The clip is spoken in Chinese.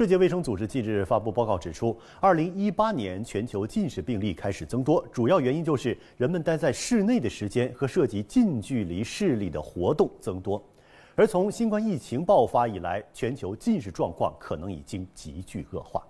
世界卫生组织近日发布报告指出，二零一八年全球近视病例开始增多，主要原因就是人们待在室内的时间和涉及近距离视力的活动增多。而从新冠疫情爆发以来，全球近视状况可能已经急剧恶化。